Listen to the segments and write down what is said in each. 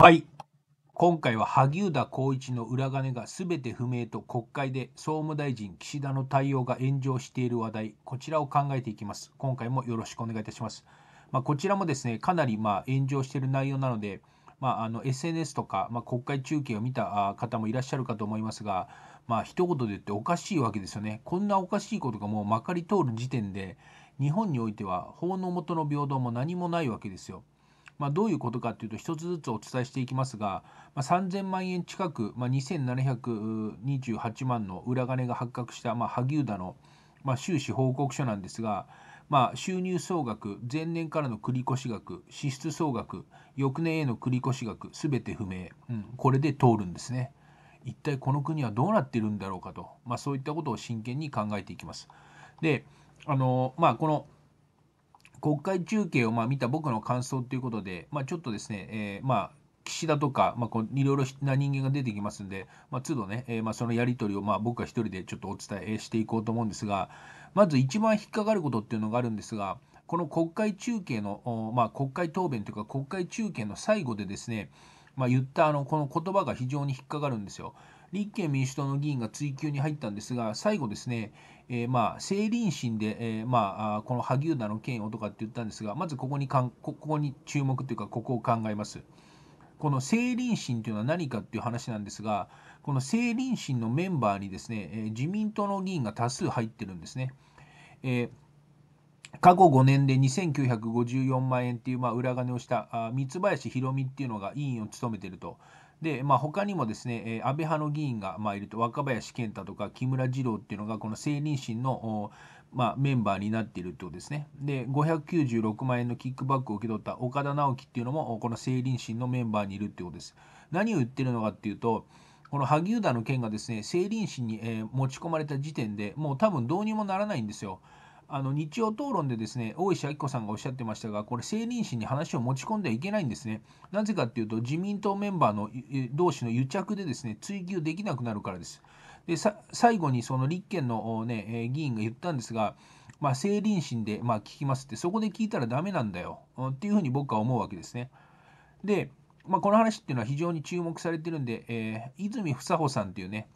はい。今回は萩生田光一の裏金がすべて不明と国会で総務大臣岸田の対応が炎上している話題、こちらを考えていきます。今回もよろしくお願いいたします。まあ、こちらもですね、かなりま炎上している内容なので、まあ、あの SNS とか、まあ、国会中継を見た方もいらっしゃるかと思いますが、まあ一言で言っておかしいわけですよね。こんなおかしいことがもうまかり通る時点で、日本においては法の下の平等も何もないわけですよ。まあ、どういうことかというと1つずつお伝えしていきますが、まあ、3000万円近く、まあ、2728万の裏金が発覚した、まあ、萩生田の、まあ、収支報告書なんですが、まあ、収入総額前年からの繰越額支出総額翌年への繰越額すべて不明、うん、これで通るんですね。一体この国はどうなってるんだろうかと、まあ、そういったことを真剣に考えていきます。であのまあこの国会中継をまあ見た僕の感想ということで、まあ、ちょっとですね、えー、まあ岸田とか、まあ、こういろいろな人間が出てきますんで、まあ、都度ね、えー、まあ、そのやり取りを、まあ、僕は一人でちょっとお伝えしていこうと思うんですが、まず一番引っかかることっていうのがあるんですが、この国会中継の、まあ、国会答弁というか、国会中継の最後でですね、まあ、言ったあのこの言葉が非常に引っかかるんですよ。立憲民主党の議員が追及に入ったんですが、最後ですね、えー、まあ政倫審で、えー、まあこの萩生田の件をとかって言ったんですがまずここにかんここに注目というかここを考えます。この政倫審というのは何かという話なんですがこの政倫審のメンバーにですね、えー、自民党の議員が多数入ってるんですね。え過去5年で2954万円っていう、まあ、裏金をしたあ三林博美っていうのが委員を務めてるとで、まあ、他にもですね、え安倍派の議員が、まいると若林健太とか木村二郎っていうのがこの成林審の、まあ、メンバーになっているということですね。で596万円のキックバックを受け取った岡田直樹っていうのもこの成林審のメンバーにいるってことです。何を言ってるのかっていうとこの萩生田の件がですね、政倫審に、え持ち込まれた時点でもう多分どうにもならないんですよ。あの日曜討論でですね大石明子さんがおっしゃってましたがこれ成人誌に話を持ち込んではいけないんですねなぜかっていうと自民党メンバーの同士の癒着でですね追及できなくなるからですで最後にその立憲の、ね、議員が言ったんですがまあ、政で、まあ、聞きますってそこで聞いたらダメなんだよ、うん、っていうふうに僕は思うわけですねで、まあ、この話っていうのは非常に注目されてるんで、えー、泉房穂さんっていうね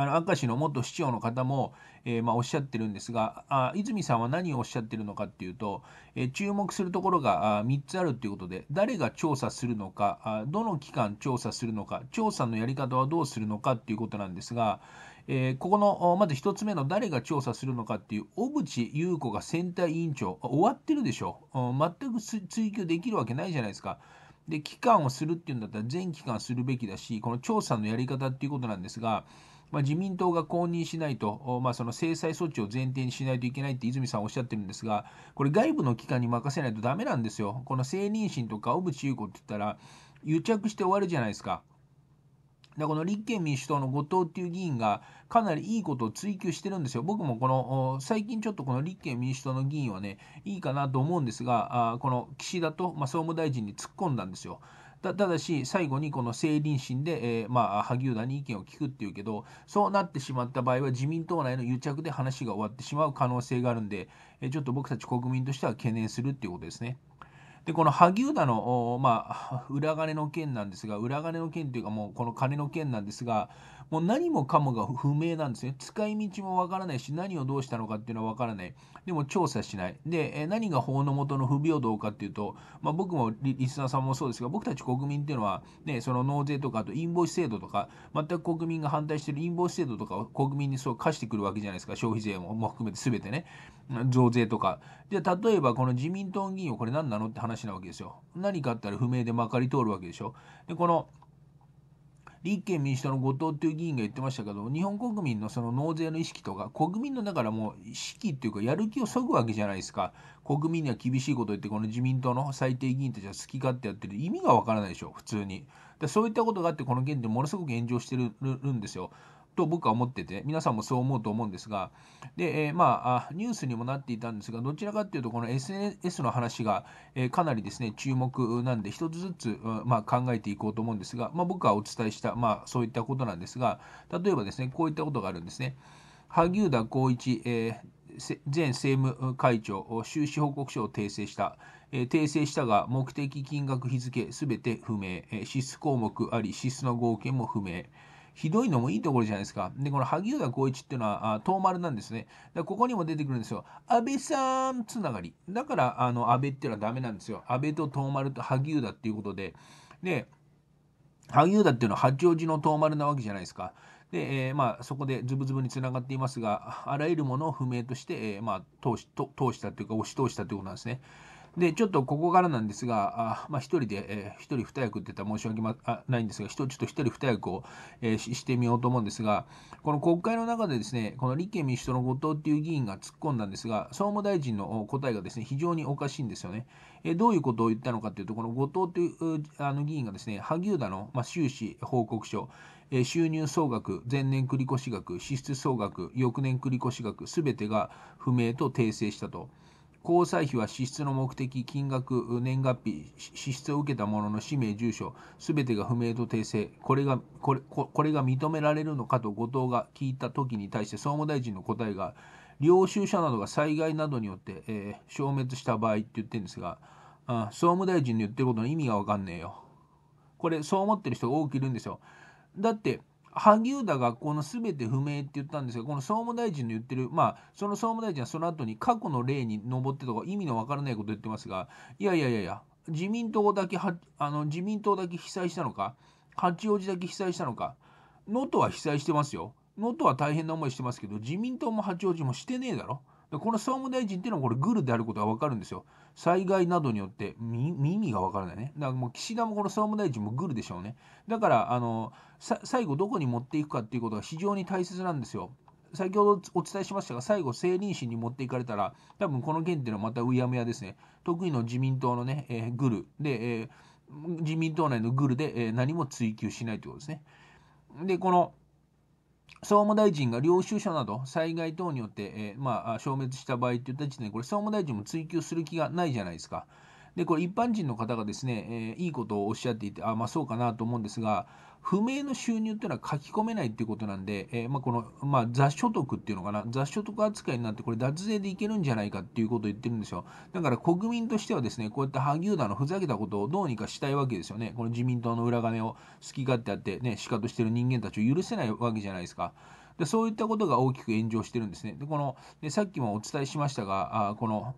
あの明石の元市長の方も、えー、まあ、おっしゃってるんですがあ泉さんは何をおっしゃってるのかっていうと、えー、注目するところがあ3つあるっていうことで誰が調査するのかあどの機関調査するのか調査のやり方はどうするのかっていうことなんですが、えー、ここのまず1つ目の誰が調査するのかっていう小渕優子が選対委員長終わってるでしょ全く追及できるわけないじゃないですか。で期間をするっていうんだったら全期間するべきだしこの調査のやり方っていうことなんですがまあ、自民党が公認しないと、まあ、その制裁措置を前提にしないといけないって泉さんおっしゃってるんですが、これ、外部の機関に任せないとダメなんですよ。この性妊娠とか小渕優子って言ったら、癒着して終わるじゃないですか。でこの立憲民主党の後藤っていう議員がかなりいいことを追求してるんですよ。僕もこの最近ちょっとこの立憲民主党の議員はねいいかなと思うんですがあこの岸田と、まあ、総務大臣に突っ込んだんですよ。だただし最後にこの政倫審で、えー、まあ、萩生田に意見を聞くっていうけどそうなってしまった場合は自民党内の癒着で話が終わってしまう可能性があるんで、えー、ちょっと僕たち国民としては懸念するっていうことですね。でこの萩生田の、まあ、裏金の件なんですが裏金の件というかもうこの金の件なんですがもう何もかもが不明なんですね使い道もわからないし何をどうしたのかっていうのはわからないでも調査しないで何が法の下の不平等かっていうと、まあ、僕もリスナーさんもそうですが僕たち国民っていうのは、ね、その納税とかあとインボイス制度とか全く国民が反対してるインボイス制度とかを国民にそう貸してくるわけじゃないですか消費税も含めて全てね増税とかじゃ例えばこの自民党議員をこれ何なのって話なわけですよ。何かあったら不明でまかり通るわけでしょ。でこの立憲民主党の後藤という議員が言ってましたけど日本国民のその納税の意識とか国民のだからもう意識っていうかやる気をそぐわけじゃないですか国民には厳しいこと言ってこの自民党の最低議員たちは好き勝手やってる意味がわからないでしょ普通にそういったことがあってこの件ってものすごく炎上してるんですよと僕は思ってて、皆さんもそう思うと思うんですが、で、えー、まあ、ニュースにもなっていたんですが、どちらかっていうと、この SNS の話が、えー、かなりですね、注目なんで、一つずつ、まあ、考えていこうと思うんですが、まあ、僕はお伝えした、まあ、そういったことなんですが、例えばですね、こういったことがあるんですね。萩生田光一、えー、前政務会長、収支報告書を訂正した。え訂正したが、目的金額日付すべて不明、え支出項目あり、支出の合計も不明。ひどいのもいいところじゃないですか。で、この萩生田光一っていうのは、あ遠丸なんですね。で、ここにも出てくるんですよ。安倍さんつながり。だから、あの、安倍っていうのはダメなんですよ。安倍と遠丸と萩生田っていうことで。で、萩生田っていうのは八王子の遠丸なわけじゃないですか。で、えー、まあ、そこでズブズブにつながっていますが、あらゆるものを不明として、えー、まあ、通し通したというか、押し通したということなんですね。で、ちょっとここからなんですが、あまあ、1人で、えー、1人2役って言ったら申し訳、ま、あないんですが、ちょっと1人2役を、えー、してみようと思うんですが、この国会の中でですね、この立憲民主党の後藤っていう議員が突っ込んだんですが、総務大臣の答えがですね、非常におかしいんですよね。えー、どういうことを言ったのかというと、この後藤というあの議員がですね、萩生田の、まあ、収支報告書、収入総額、前年繰越額、支出総額、翌年繰越額、すべてが不明と訂正したと。交際費は支出の目的、金額、年月日、支出を受けた者の氏名、住所、すべてが不明と訂正これがこれこ、れが認められるのかと後藤が聞いた時に対して総務大臣の答えが、領収者などが災害などによって、えー、消滅した場合って言ってるんですが、あ総務大臣の言ってることの意味が分かんねえよ。これ、そう思ってる人が多くいるんですよ。だって、萩生田がこの全て不明って言ったんですがこの総務大臣の言ってるまあその総務大臣はその後に過去の例に上ってとか意味のわからないこと言ってますがいやいやいやいや自民党だけはあの自民党だけ被災したのか八王子だけ被災したのか能登は被災してますよ能登は大変な思いしてますけど自民党も八王子もしてねえだろこの総務大臣っていうのはこれグルであることが分かるんですよ。災害などによって耳が分からないね。だからもう岸田もこの総務大臣もグルでしょうね。だからあの最後どこに持っていくかっていうことが非常に大切なんですよ。先ほどお伝えしましたが、最後、政倫審に持っていかれたら、多分この件っていうのはまたうやむやですね。得意の自民党のね、えー、グルで、えー、自民党内のグルで、えー、何も追及しないということですね。で、この、総務大臣が領収書など災害等によって、えー、まあ、消滅した場合といった時点で、これ、総務大臣も追及する気がないじゃないですか。でこれ一般人の方がですね、えー、いいことをおっしゃっていてあまあそうかなと思うんですが不明の収入っていうのは書き込めないっていうことなんで、えー、まあ、この、まあ、雑所得っていうのかな雑所得扱いになってこれ脱税でいけるんじゃないかっていうことを言ってるんですよだから国民としてはですねこういった萩生田のふざけたことをどうにかしたいわけですよねこの自民党の裏金を好き勝手やってねしかとしてる人間たちを許せないわけじゃないですかでそういったことが大きく炎上してるんですねでこのでさっきもお伝えしましたがあこの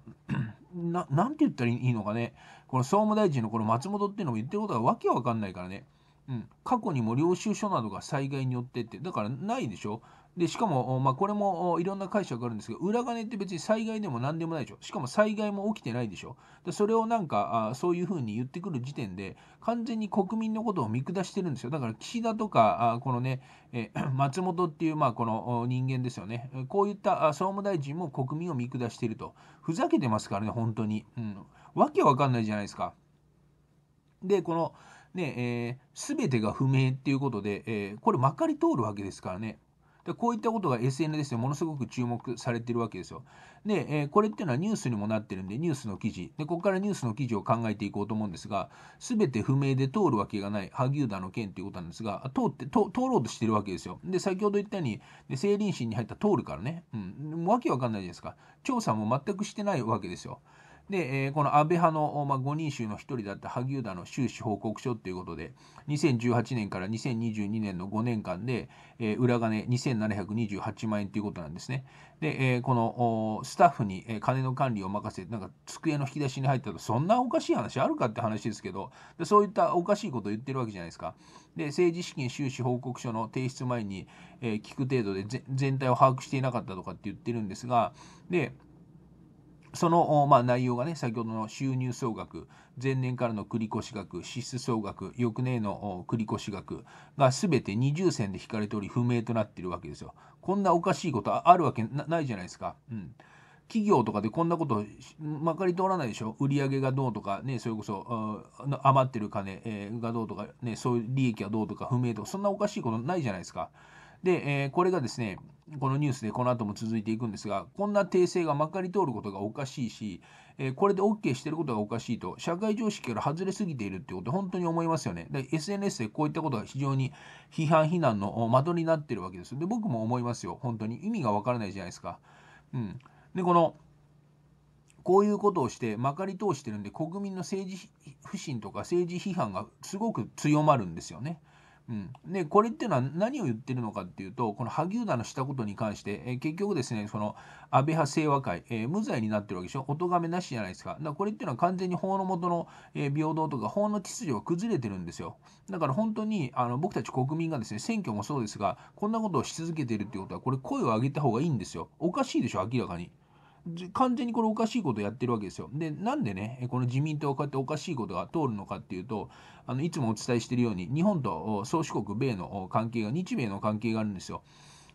な、なんて言ったらいいのかね、この総務大臣のこの松本っていうのも言ってることがわけわかんないからね、うん、過去にも領収書などが災害によってって、だからないでしょ。で、しかも、まあ、これもいろんな解釈があるんですけど、裏金って別に災害でも何でもないでしょ。しかも災害も起きてないでしょ。でそれをなんかあ、そういうふうに言ってくる時点で、完全に国民のことを見下してるんですよ。だから岸田とか、あこのね、え 松本っていう、まあ、この人間ですよね。こういった総務大臣も国民を見下していると。ふざけてますからね、本当に。うん。わけわかんないじゃないですか。で、この、ね、えー、てが不明っていうことで、えー、これまかり通るわけですからね。でこういったことが SNS でものすごく注目されてるわけですよ。で、えー、これっていうのはニュースにもなってるんで、ニュースの記事。で、ここからニュースの記事を考えていこうと思うんですが、すべて不明で通るわけがない萩生田の件ということなんですが、通って通ろうとしてるわけですよ。で、先ほど言ったように、で成林審に入った通るからね、うん、わけわかんないじゃないですか。調査も全くしてないわけですよ。で、えー、この安倍派の、まあ、5人衆の1人だった萩生田の収支報告書ということで、2018年から2022年の5年間で、えー、裏金2728万円ということなんですね。で、えー、このスタッフに金の管理を任せて、なんか机の引き出しに入ったと、そんなおかしい話あるかって話ですけどで、そういったおかしいことを言ってるわけじゃないですか。で、政治資金収支報告書の提出前に、え聞く程度で全体を把握していなかったとかって言ってるんですが、で、その、まあ、内容がね、先ほどの収入総額、前年からの繰越額、支出総額、翌年の繰越額が全て二重線で引かれており、不明となっているわけですよ。こんなおかしいことあるわけないじゃないですか。うん。企業とかでこんなことまかり通らないでしょ売り上げがどうとかねそれこそ余ってる金がどうとかねそういう利益がどうとか不明とかそんなおかしいことないじゃないですかで、えこれがですねこのニュースでこの後も続いていくんですが、こんな訂正がまかり通ることがおかしいし、えー、これで OK してることがおかしいと、社会常識から外れすぎているってこと、本当に思いますよね。で、SNS でこういったことが非常に批判、非難の的になってるわけです。で、僕も思いますよ。本当に。意味がわからないじゃないですか。うん。で、この、こういうことをしてまかり通してるんで、国民の政治不信とか政治批判がすごく強まるんですよね。うん、でこれっていうのは何を言ってるのかっていうとこの萩生田のしたことに関して、えー、結局ですねその安倍派清和会、えー、無罪になってるわけでしょお咎めなしじゃないですかだからこれっていうのは完全に法の下の、えー、平等とか法の秩序が崩れてるんですよだから本当にあの僕たち国民がですね選挙もそうですがこんなことをし続けてるっていうことはこれ声を上げた方がいいんですよおかしいでしょ明らかに。完全にこれおかしいことやってるわけですよ。で、なんでね、この自民党をこうやっておかしいことが通るのかっていうと、あのいつもお伝えしてるように、日本と宗主国、米の関係が、日米の関係があるんですよ。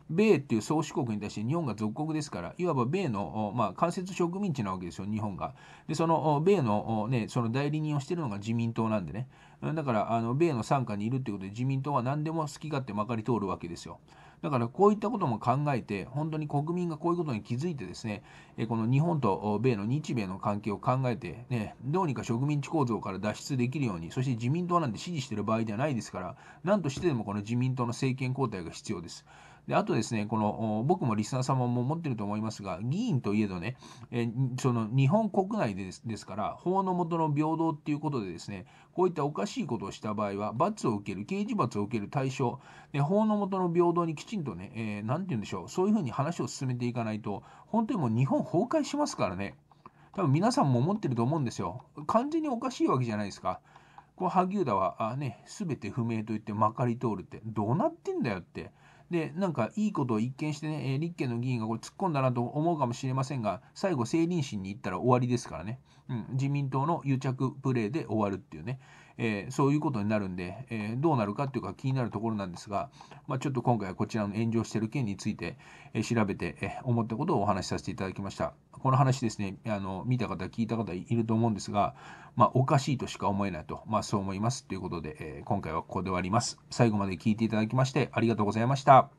米っていう宗主国に対して日本が属国ですから、いわば米の、まあ、間接植民地なわけですよ、日本が。で、その米の,、ね、その代理人をしてるのが自民党なんでね、だからあの米の傘下にいるってことで、自民党は何でも好き勝手まかり通るわけですよ。だからこういったことも考えて、本当に国民がこういうことに気づいてですね、この日本と米の日米の関係を考えて、ね、どうにか植民地構造から脱出できるように、そして自民党なんて支持してる場合ではないですから、なんとしてでもこの自民党の政権交代が必要です。で、あとですね、この、僕もリスナー様も持ってると思いますが、議員といえどね、えその日本国内ですですから、法の下の平等っていうことでですね、こういったおかしいことをした場合は、罰を受ける、刑事罰を受ける対象、で法の下の平等にきちんとね、えー、なんて言うんでしょう、そういうふうに話を進めていかないと、本当にもう日本崩壊しますからね。多分皆さんも思ってると思うんですよ。完全におかしいわけじゃないですか。こう萩生田はあ、ね、全て不明と言ってまかり通るってどうなってんだよってで、なんかいいことを一見してね、え立憲の議員がこれ突っ込んだなと思うかもしれませんが、最後、政倫審に行ったら終わりですからね。うん、自民党の癒着プレーで終わるっていうね、えー、そういうことになるんで、えー、どうなるかっていうか気になるところなんですが、まあ、ちょっと今回はこちらの炎上してる件について、えー、調べて、え思ったことをお話しさせていただきました。この話ですね、あの見た方、聞いた方いると思うんですが、まあ、おかしいとしか思えないと、まあ、そう思いますということで、え今回はここで終わります。最後まで聞いていただきましてありがとうございました。